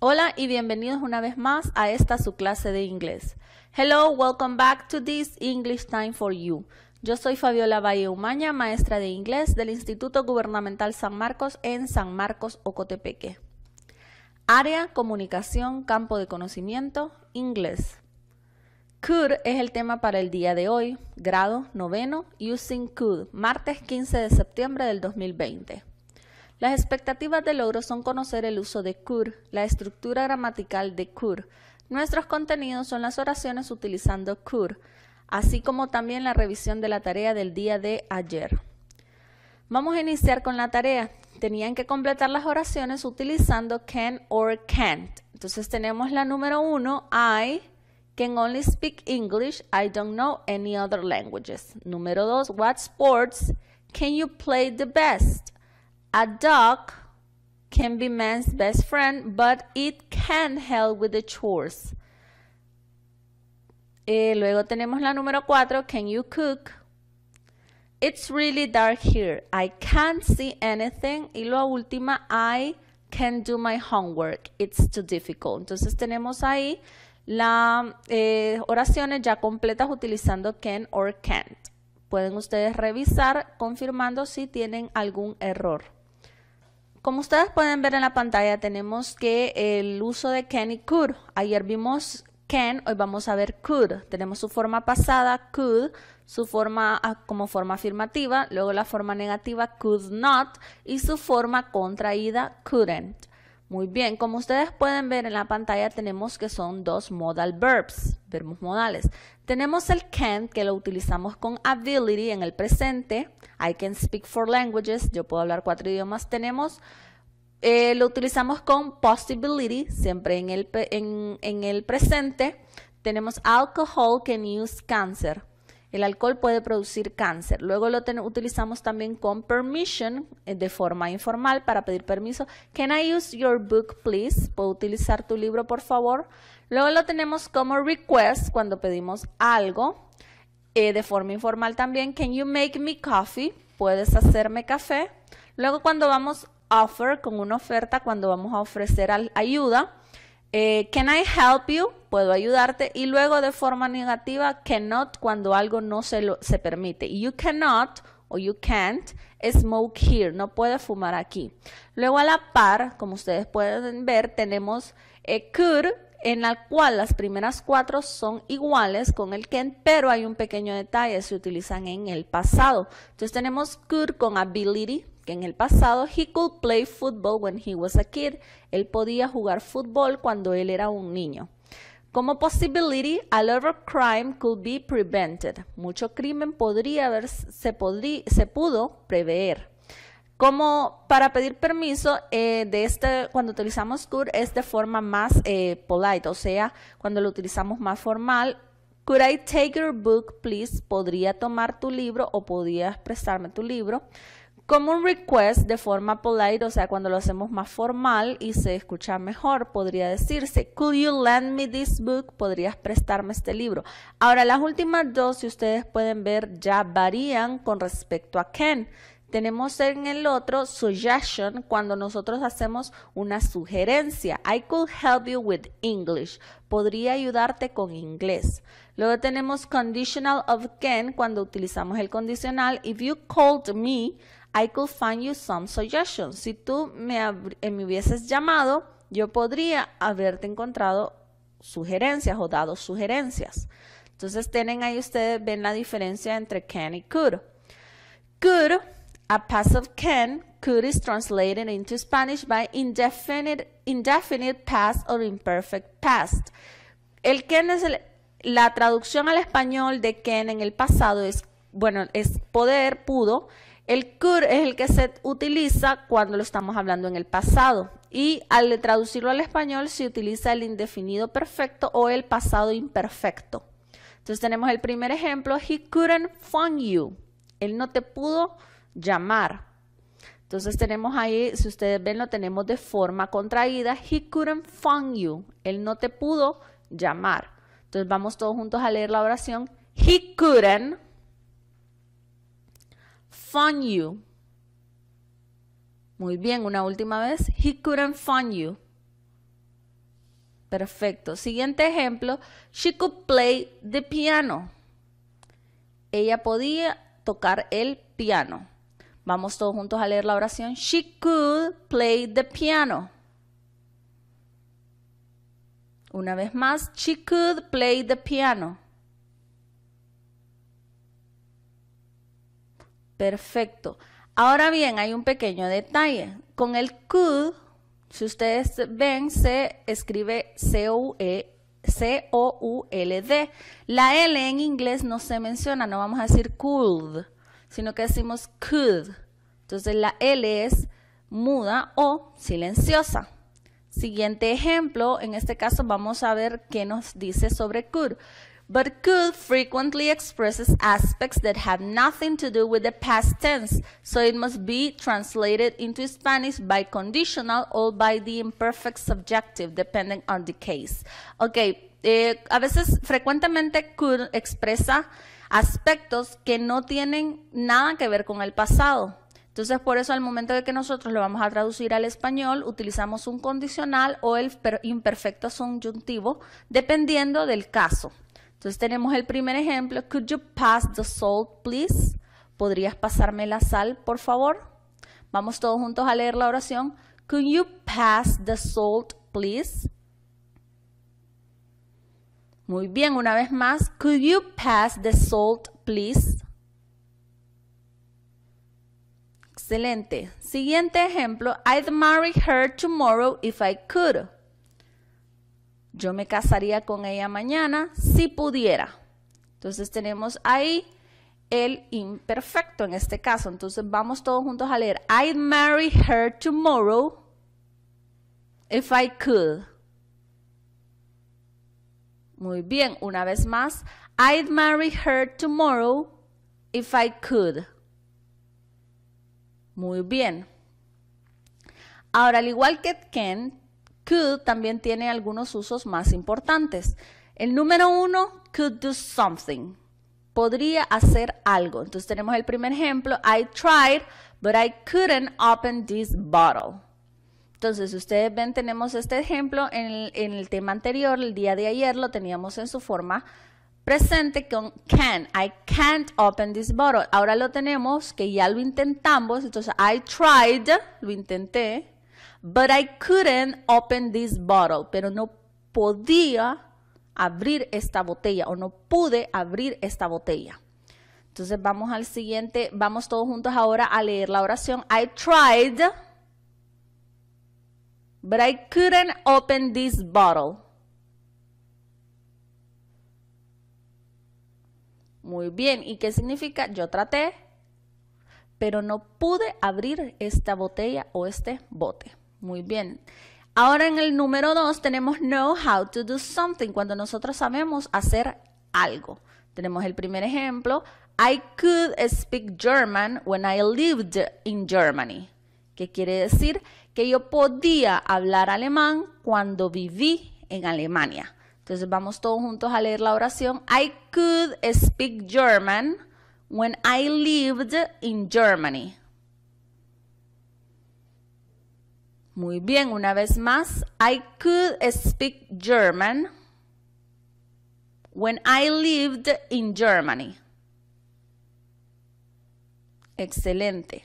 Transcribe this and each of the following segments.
Hola y bienvenidos una vez más a esta su clase de inglés. Hello, welcome back to this English Time for You. Yo soy Fabiola Valle Umaña, maestra de inglés del Instituto Gubernamental San Marcos en San Marcos, Ocotepeque. Área, comunicación, campo de conocimiento, inglés. Could es el tema para el día de hoy, grado noveno, Using Could, martes 15 de septiembre del 2020. Las expectativas de logro son conocer el uso de CUR, la estructura gramatical de CUR. Nuestros contenidos son las oraciones utilizando CUR, así como también la revisión de la tarea del día de ayer. Vamos a iniciar con la tarea. Tenían que completar las oraciones utilizando can or can't. Entonces tenemos la número uno, I can only speak English, I don't know any other languages. Número dos, what sports can you play the best? A dog can be man's best friend, but it can help with the chores. Eh, luego tenemos la número 4, can you cook? It's really dark here. I can't see anything. Y la última, I can do my homework. It's too difficult. Entonces tenemos ahí las eh, oraciones ya completas utilizando can or can't. Pueden ustedes revisar confirmando si tienen algún error. Como ustedes pueden ver en la pantalla, tenemos que el uso de can y could. Ayer vimos can, hoy vamos a ver could. Tenemos su forma pasada, could, su forma ah, como forma afirmativa, luego la forma negativa, could not, y su forma contraída, couldn't. Muy bien, como ustedes pueden ver en la pantalla tenemos que son dos modal verbs, verbos modales. Tenemos el can que lo utilizamos con ability en el presente. I can speak four languages, yo puedo hablar cuatro idiomas. Tenemos, eh, lo utilizamos con possibility, siempre en en el presente. Tenemos alcohol can use cancer. El alcohol puede producir cáncer. Luego lo utilizamos también con permission eh, de forma informal para pedir permiso. Can I use your book, please? ¿Puedo utilizar tu libro, por favor? Luego lo tenemos como request cuando pedimos algo eh, de forma informal también. Can you make me coffee? ¿Puedes hacerme café? Luego cuando vamos offer con una oferta, cuando vamos a ofrecer ayuda, eh, can I help you? Puedo ayudarte. Y luego de forma negativa, cannot cuando algo no se, se permite. You cannot o you can't smoke here. No puede fumar aquí. Luego a la par, como ustedes pueden ver, tenemos eh, could en la cual las primeras cuatro son iguales con el can, pero hay un pequeño detalle, se utilizan en el pasado. Entonces tenemos could con ability, que en el pasado he could play football when he was a kid. Él podía jugar fútbol cuando él era un niño. Como possibility, a lot of crime could be prevented. Mucho crimen podría haber, se, se pudo prever. Como para pedir permiso, eh, de este, cuando utilizamos could es de forma más eh, polite, o sea, cuando lo utilizamos más formal. Could I take your book, please? Podría tomar tu libro o podría prestarme tu libro. Como un request de forma polite, o sea, cuando lo hacemos más formal y se escucha mejor, podría decirse, could you lend me this book? Podrías prestarme este libro. Ahora, las últimas dos, si ustedes pueden ver, ya varían con respecto a can. Tenemos en el otro suggestion cuando nosotros hacemos una sugerencia. I could help you with English. Podría ayudarte con inglés. Luego tenemos conditional of can cuando utilizamos el condicional. If you called me, I could find you some suggestions. Si tú eh, me, hubieses llamado, yo podría haberte encontrado sugerencias o dado sugerencias. Entonces tienen ahí ustedes, ven la diferencia entre can y could. Could, a passive can, could is translated into Spanish by indefinite, indefinite past or imperfect past. El can es la traducción al español de can en el pasado es, bueno, es poder, pudo, el could es el que se utiliza cuando lo estamos hablando en el pasado y al traducirlo al español se utiliza el indefinido perfecto o el pasado imperfecto. Entonces tenemos el primer ejemplo, he couldn't find you. Él no te pudo llamar. Entonces tenemos ahí, si ustedes ven, lo tenemos de forma contraída, he couldn't find you. Él no te pudo llamar. Entonces vamos todos juntos a leer la oración, he couldn't you. Muy bien, una última vez. He couldn't find you. Perfecto. Siguiente ejemplo. She could play the piano. Ella podía tocar el piano. Vamos todos juntos a leer la oración. She could play the piano. Una vez más, she could play the piano. Perfecto. Ahora bien, hay un pequeño detalle. Con el could, si ustedes ven, se escribe C-O-U-L-D. E, la L en inglés no se menciona, no vamos a decir could, sino que decimos could. Entonces la L es muda o silenciosa. Siguiente ejemplo, en este caso vamos a ver qué nos dice sobre could but could frequently expresses aspects that have nothing to do with the past tense, so it must be translated into Spanish by conditional or by the imperfect subjective, depending on the case. Okay, eh, a veces frecuentemente could expresa aspectos que no tienen nada que ver con el pasado. Entonces, por eso al momento de que nosotros lo vamos a traducir al español, utilizamos un condicional o el imperfecto subjuntivo, dependiendo del caso. Entonces tenemos el primer ejemplo, could you pass the salt please? ¿Podrías pasarme la sal, por favor? Vamos todos juntos a leer la oración. Could you pass the salt please? Muy bien, una vez más, could you pass the salt please? Excelente. Siguiente ejemplo, I'd marry her tomorrow if I could. Yo me casaría con ella mañana si pudiera. Entonces tenemos ahí el imperfecto en este caso. Entonces vamos todos juntos a leer. I'd marry her tomorrow if I could. Muy bien, una vez más. I'd marry her tomorrow if I could. Muy bien. Ahora, al igual que Ken, could también tiene algunos usos más importantes. El número uno, could do something. Podría hacer algo. Entonces tenemos el primer ejemplo, I tried, but I couldn't open this bottle. Entonces, ustedes ven, tenemos este ejemplo en el, en el tema anterior, el día de ayer lo teníamos en su forma presente con can. I can't open this bottle. Ahora lo tenemos que ya lo intentamos. Entonces, I tried, lo intenté, But I couldn't open this bottle. Pero no podía abrir esta botella o no pude abrir esta botella. Entonces vamos al siguiente, vamos todos juntos ahora a leer la oración. I tried, but I couldn't open this bottle. Muy bien, ¿y qué significa? Yo traté, pero no pude abrir esta botella o este bote. Muy bien. Ahora en el número dos tenemos know how to do something, cuando nosotros sabemos hacer algo. Tenemos el primer ejemplo, I could speak German when I lived in Germany, ¿Qué quiere decir que yo podía hablar alemán cuando viví en Alemania. Entonces vamos todos juntos a leer la oración, I could speak German when I lived in Germany. Muy bien, una vez más. I could speak German when I lived in Germany. Excelente.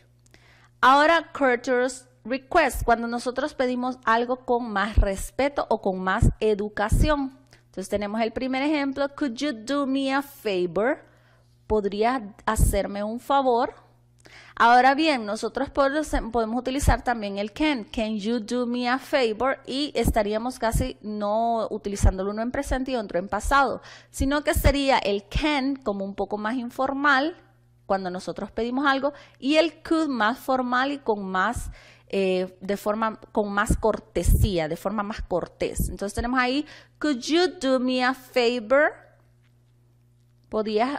Ahora courteous request, cuando nosotros pedimos algo con más respeto o con más educación. Entonces tenemos el primer ejemplo, could you do me a favor? Podría hacerme un favor? Ahora bien, nosotros podemos utilizar también el can. Can you do me a favor? Y estaríamos casi no utilizándolo uno en presente y otro en pasado, sino que sería el can como un poco más informal cuando nosotros pedimos algo y el could más formal y con más eh, de forma con más cortesía, de forma más cortés. Entonces tenemos ahí could you do me a favor?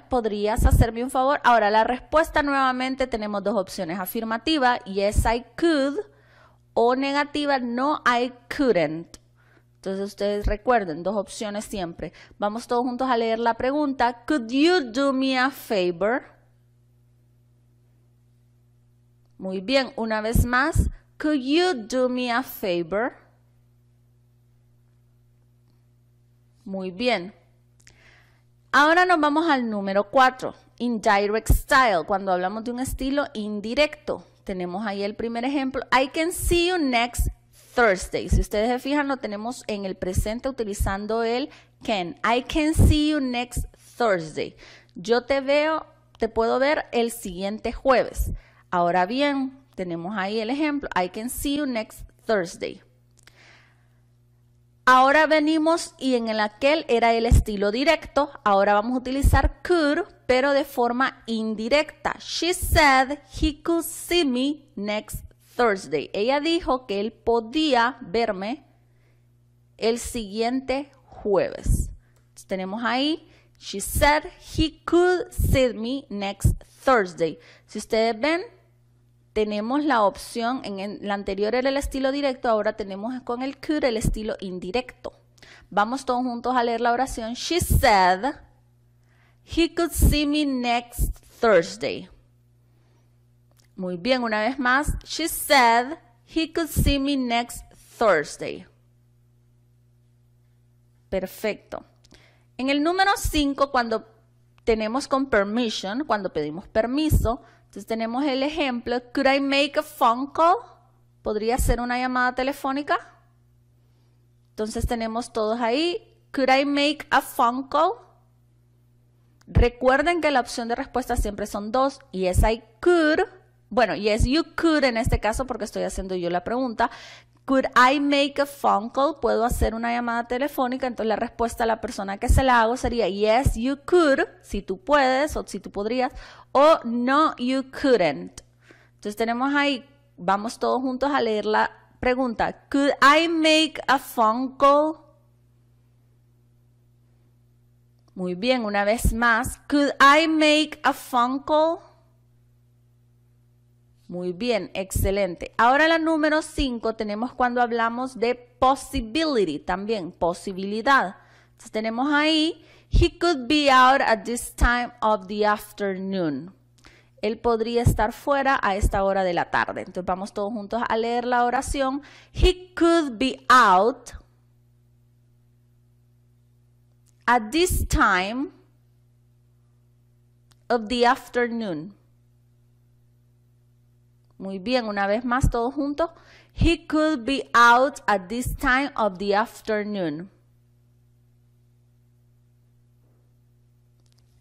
¿Podrías hacerme un favor? Ahora, la respuesta nuevamente tenemos dos opciones. Afirmativa, yes, I could. O negativa, no, I couldn't. Entonces ustedes recuerden, dos opciones siempre. Vamos todos juntos a leer la pregunta. Could you do me a favor? Muy bien, una vez más. Could you do me a favor? Muy bien. Ahora nos vamos al número 4, indirect style. Cuando hablamos de un estilo indirecto, tenemos ahí el primer ejemplo. I can see you next Thursday. Si ustedes se fijan, lo tenemos en el presente utilizando el can. I can see you next Thursday. Yo te veo, te puedo ver el siguiente jueves. Ahora bien, tenemos ahí el ejemplo. I can see you next Thursday. Ahora venimos y en el aquel era el estilo directo, ahora vamos a utilizar could, pero de forma indirecta. She said he could see me next Thursday. Ella dijo que él podía verme el siguiente jueves. Entonces, tenemos ahí, she said he could see me next Thursday. Si ustedes ven, tenemos la opción, en, la anterior era el estilo directo, ahora tenemos con el could el estilo indirecto. Vamos todos juntos a leer la oración. She said, he could see me next Thursday. Muy bien, una vez más. She said, he could see me next Thursday. Perfecto. En el número 5, cuando tenemos con permission, cuando pedimos permiso, entonces tenemos el ejemplo, could I make a phone call? ¿Podría ser una llamada telefónica? Entonces tenemos todos ahí, could I make a phone call? Recuerden que la opción de respuesta siempre son dos, yes I could, bueno, yes you could en este caso porque estoy haciendo yo la pregunta, Could I make a phone call? ¿Puedo hacer una llamada telefónica? Entonces la respuesta a la persona que se la hago sería yes, you could, si tú puedes o si tú podrías, o no, you couldn't. Entonces tenemos ahí, vamos todos juntos a leer la pregunta. Could I make a phone call? Muy bien, una vez más. Could I make a phone call? Muy bien, excelente. Ahora la número 5 tenemos cuando hablamos de possibility, también posibilidad. Entonces tenemos ahí, he could be out at this time of the afternoon. Él podría estar fuera a esta hora de la tarde. Entonces vamos todos juntos a leer la oración. He could be out at this time of the afternoon. Muy bien, una vez más todos juntos. He could be out at this time of the afternoon.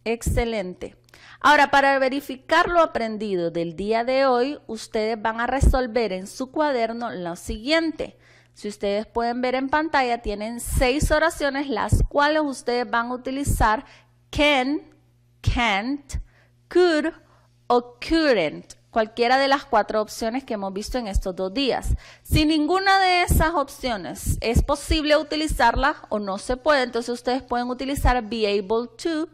Excelente. Ahora, para verificar lo aprendido del día de hoy, ustedes van a resolver en su cuaderno lo siguiente. Si ustedes pueden ver en pantalla, tienen seis oraciones, las cuales ustedes van a utilizar can, can't, could o couldn't cualquiera de las cuatro opciones que hemos visto en estos dos días. Si ninguna de esas opciones es posible utilizarla o no se puede, entonces ustedes pueden utilizar be able to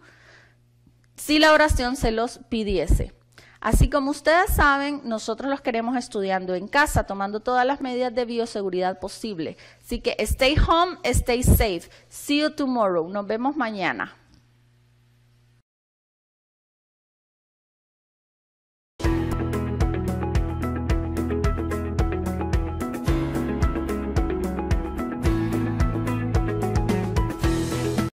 si la oración se los pidiese. Así como ustedes saben, nosotros los queremos estudiando en casa, tomando todas las medidas de bioseguridad posible. Así que stay home, stay safe. See you tomorrow. Nos vemos mañana.